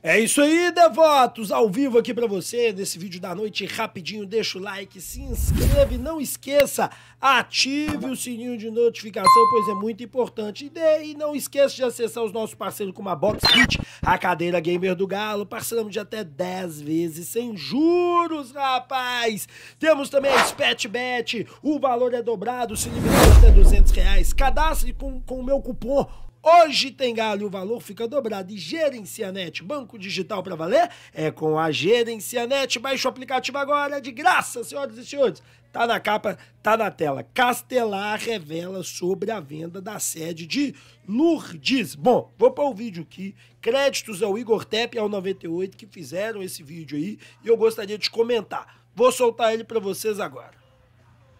É isso aí, devotos! Ao vivo aqui para você, nesse vídeo da noite, rapidinho, deixa o like, se inscreve, não esqueça, ative o sininho de notificação, pois é muito importante. E, não esqueça de acessar os nossos parceiros como a Box Fit, a cadeira gamer do Galo, parcelamos de até 10 vezes sem juros, rapaz! Temos também a SpetBet, o valor é dobrado, se liberar até 200 reais. Cadastre com o meu cupom Hoje tem galho, o valor fica dobrado. E Gerencianet, banco digital para valer, é com a Gerencianet. Baixe o aplicativo agora, é de graça, senhoras e senhores. Tá na capa, tá na tela. Castelar revela sobre a venda da sede de Lourdes. Bom, vou para o vídeo aqui. Créditos ao Igor Tepe e ao 98 que fizeram esse vídeo aí e eu gostaria de comentar. Vou soltar ele para vocês agora.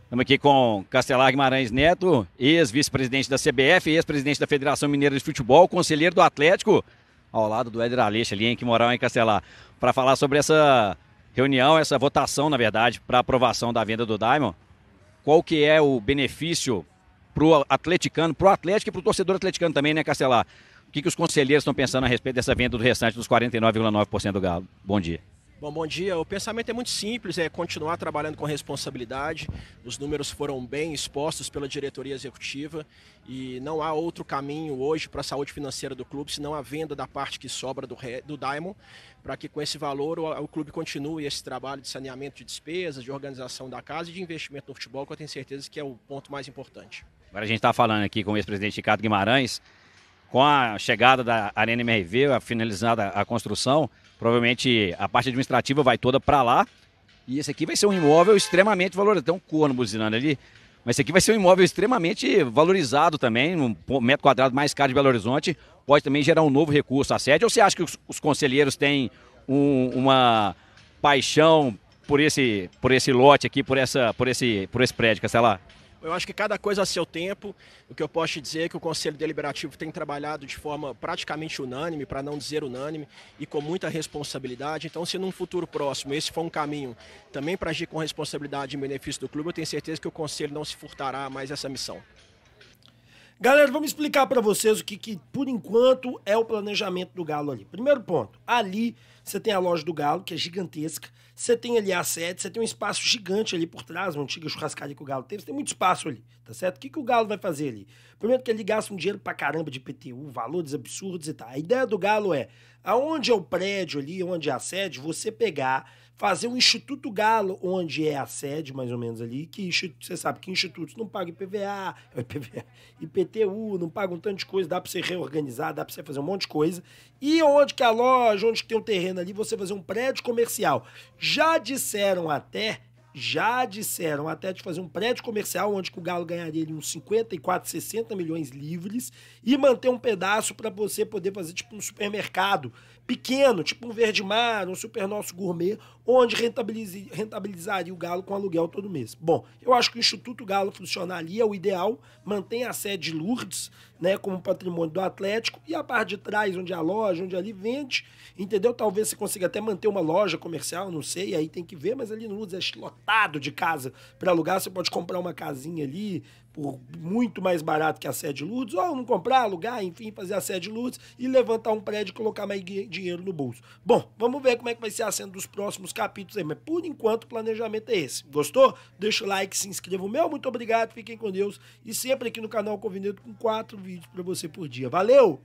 Estamos aqui com Castelar Guimarães Neto, ex-vice-presidente da CBF, ex-presidente da Federação Mineira de Futebol, conselheiro do Atlético, ao lado do Éder Aleixo ali, em Que moral, em Castelar? Para falar sobre essa reunião, essa votação, na verdade, para aprovação da venda do Diamond. Qual que é o benefício para o atleticano, para o Atlético e para o torcedor atleticano também, né, Castelar? O que, que os conselheiros estão pensando a respeito dessa venda do restante dos 49,9% do Galo? Bom dia. Bom, bom dia. O pensamento é muito simples, é continuar trabalhando com responsabilidade. Os números foram bem expostos pela diretoria executiva e não há outro caminho hoje para a saúde financeira do clube senão a venda da parte que sobra do, do Diamond, para que com esse valor o, o, clube continue esse trabalho de saneamento de despesas, de organização da casa e de investimento no futebol, que eu tenho certeza que é o ponto mais importante. Agora a gente está falando aqui com o ex-presidente Ricardo Guimarães com a chegada da Arena MRV, a finalizada a construção, provavelmente a parte administrativa vai toda para lá. E esse aqui vai ser um imóvel extremamente valorizado. Tem um corno buzinando ali. Mas esse aqui vai ser um imóvel extremamente valorizado também, um metro quadrado mais caro de Belo Horizonte. Pode também gerar um novo recurso à sede. Ou você acha que os, os conselheiros têm um, uma paixão por esse, por esse lote aqui, por, essa, por, esse, por esse prédio, lá? Eu acho que cada coisa a seu tempo. O que eu posso te dizer é que o Conselho Deliberativo tem trabalhado de forma praticamente unânime, para não dizer unânime, e com muita responsabilidade. Então, se num futuro próximo esse for um caminho também para agir com responsabilidade em benefício do clube, eu tenho certeza que o Conselho não se furtará mais essa missão. Galera, vamos explicar para vocês o que, que, por enquanto, é o planejamento do Galo ali. Primeiro ponto, ali você tem a loja do Galo, que é gigantesca. Você tem ali a sede, você tem um espaço gigante ali por trás, uma antiga churrascaria que o Galo teve. Você tem muito espaço ali, tá certo? O que, que o Galo vai fazer ali? Primeiro que ele gasta um dinheiro pra caramba de PTU, valores absurdos e tal. A ideia do Galo é, aonde é o prédio ali, onde é a sede, você pegar fazer um Instituto Galo, onde é a sede, mais ou menos ali, que você sabe que institutos não pagam IPVA, IPVA IPTU, não pagam um tanto de coisa, dá para você reorganizar, dá para você fazer um monte de coisa. E onde que é a loja, onde tem o terreno ali você fazer um prédio comercial. Já disseram até já disseram até de fazer um prédio comercial onde o Galo ganharia ali, uns 54, 60 milhões livres e manter um pedaço para você poder fazer tipo um supermercado pequeno, tipo um Verde Mar, um Super Nosso Gourmet, onde rentabilize rentabilizaria o Galo com aluguel todo mês. Bom, eu acho que o Instituto Galo funcionaria, é o ideal, mantém a sede de Lourdes, né, como patrimônio do Atlético, e a parte de trás, onde é a loja, onde ali vende, entendeu? Talvez você consiga até manter uma loja comercial, não sei, aí tem que ver, mas ali no Lourdes é lotado de casa para alugar. Você pode comprar uma casinha ali por muito mais barato que a sede Lourdes, ou não comprar, alugar, enfim, fazer a sede Lourdes e levantar um prédio e colocar mais dinheiro no bolso. Bom, vamos ver como é que vai ser a cena dos próximos capítulos aí, mas por enquanto o planejamento é esse. Gostou? Deixa o like, se inscreva. O meu muito obrigado, fiquem com Deus e sempre aqui no canal Covinedo com quatro vídeos para você por dia. Valeu!